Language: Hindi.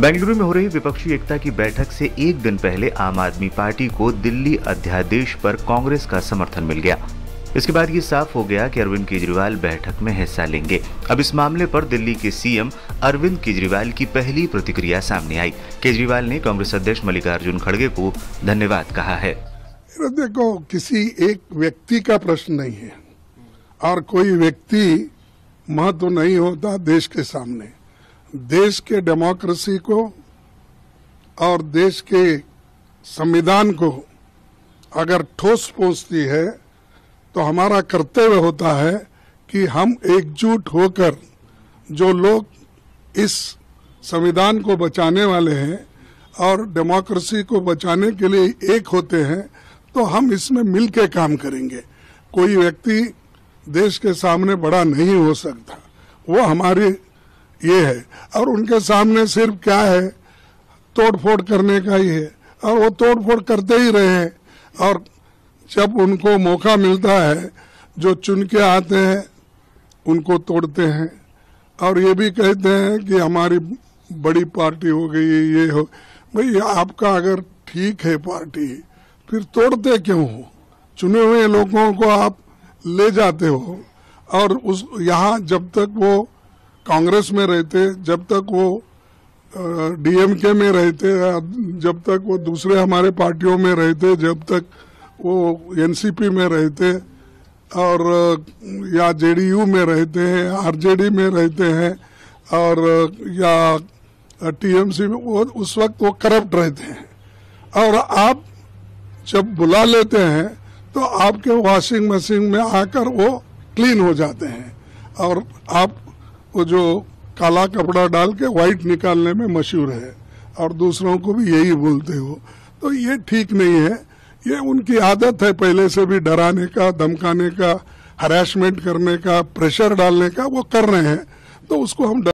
बेंगलुरु में हो रही विपक्षी एकता की बैठक से एक दिन पहले आम आदमी पार्टी को दिल्ली अध्यादेश पर कांग्रेस का समर्थन मिल गया इसके बाद ये साफ हो गया कि अरविंद केजरीवाल बैठक में हिस्सा लेंगे अब इस मामले पर दिल्ली के सीएम अरविंद केजरीवाल की पहली प्रतिक्रिया सामने आई केजरीवाल ने कांग्रेस अध्यक्ष मल्लिकार्जुन खड़गे को धन्यवाद कहा है देखो किसी एक व्यक्ति का प्रश्न नहीं है और कोई व्यक्ति महत्व तो नहीं होता देश के सामने देश के डेमोक्रेसी को और देश के संविधान को अगर ठोस पहुंचती है तो हमारा कर्तव्य होता है कि हम एकजुट होकर जो लोग इस संविधान को बचाने वाले हैं और डेमोक्रेसी को बचाने के लिए एक होते हैं तो हम इसमें मिलके काम करेंगे कोई व्यक्ति देश के सामने बड़ा नहीं हो सकता वो हमारी ये है और उनके सामने सिर्फ क्या है तोड़फोड़ करने का ही है और वो तोड़फोड़ करते ही रहे हैं और जब उनको मौका मिलता है जो चुन के आते हैं उनको तोड़ते हैं और ये भी कहते हैं कि हमारी बड़ी पार्टी हो गई है ये हो भाई आपका अगर ठीक है पार्टी फिर तोड़ते क्यों हो चुने हुए लोगों को आप ले जाते हो और उस यहाँ जब तक वो कांग्रेस में रहते जब तक वो डीएमके में रहते जब तक वो दूसरे हमारे पार्टियों में रहते जब तक वो एनसीपी में रहते और या जेडीयू में रहते हैं आरजेडी में रहते हैं और या टीएमसी में वो उस वक्त वो करप्ट रहते हैं और आप जब बुला लेते हैं तो आपके वॉशिंग मशीन में आकर वो क्लीन हो जाते हैं और आप वो जो काला कपड़ा डाल के वाइट निकालने में मशहूर है और दूसरों को भी यही बोलते हो तो ये ठीक नहीं है ये उनकी आदत है पहले से भी डराने का धमकाने का हरासमेंट करने का प्रेशर डालने का वो कर रहे हैं तो उसको हम